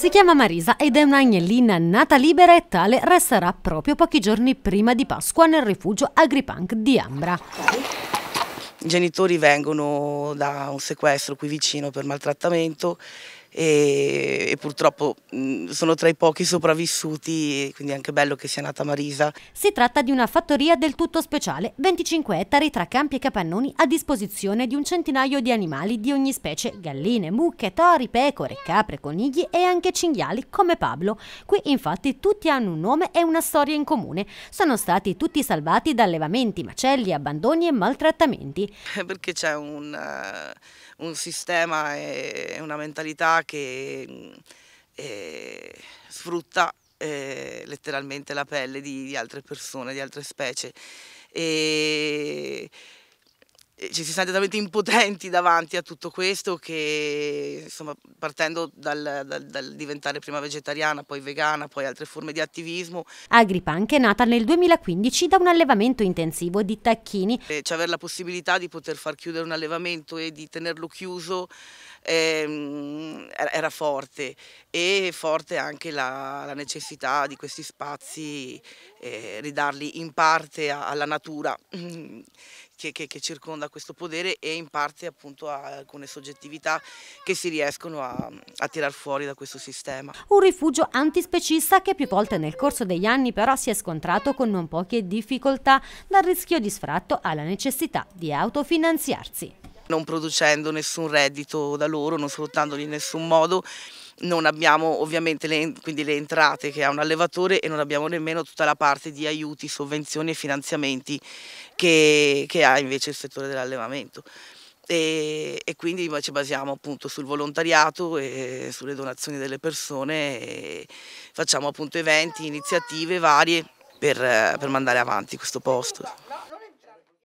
Si chiama Marisa ed è un'agnellina nata libera e tale resterà proprio pochi giorni prima di Pasqua nel rifugio Agripunk di Ambra. I genitori vengono da un sequestro qui vicino per maltrattamento e, e purtroppo mh, mm, sono tra i pochi sopravvissuti, quindi è anche bello che sia nata Marisa. Si tratta di una fattoria del tutto speciale, 25 ettari tra campi e capannoni a disposizione di un centinaio di animali di ogni specie, galline, mucche, tori, pecore, capre, conigli e anche cinghiali come Pablo. Qui infatti tutti hanno un nome e una storia in comune. Sono stati tutti salvati da allevamenti, macelli, abbandoni e maltrattamenti. Perché c'è un, eh, un sistema e una mentalità che eh, sfrutta eh, letteralmente la pelle di, di, altre persone, di altre specie. E, ci si sente talmente impotenti davanti a tutto questo che insomma partendo dal, dal, dal, diventare prima vegetariana, poi vegana, poi altre forme di attivismo. Agripunk è nata nel 2015 da un allevamento intensivo di tacchini. E cioè avere la possibilità di poter far chiudere un allevamento e di tenerlo chiuso ehm, era forte e forte anche la, la necessità di questi spazi, eh, ridarli in parte alla natura che, che, che, circonda questo podere e in parte appunto a alcune soggettività che si riescono a, a tirar fuori da questo sistema. Un rifugio antispecista che più volte nel corso degli anni però si è scontrato con non poche difficoltà, dal rischio di sfratto alla necessità di autofinanziarsi non producendo nessun reddito da loro, non sfruttandoli in nessun modo. Non abbiamo ovviamente le, le entrate che ha un allevatore e non abbiamo nemmeno tutta la parte di aiuti, sovvenzioni e finanziamenti che, che ha invece il settore dell'allevamento. E, e, quindi ci basiamo appunto sul volontariato e sulle donazioni delle persone e facciamo appunto eventi, iniziative varie per, per mandare avanti questo posto.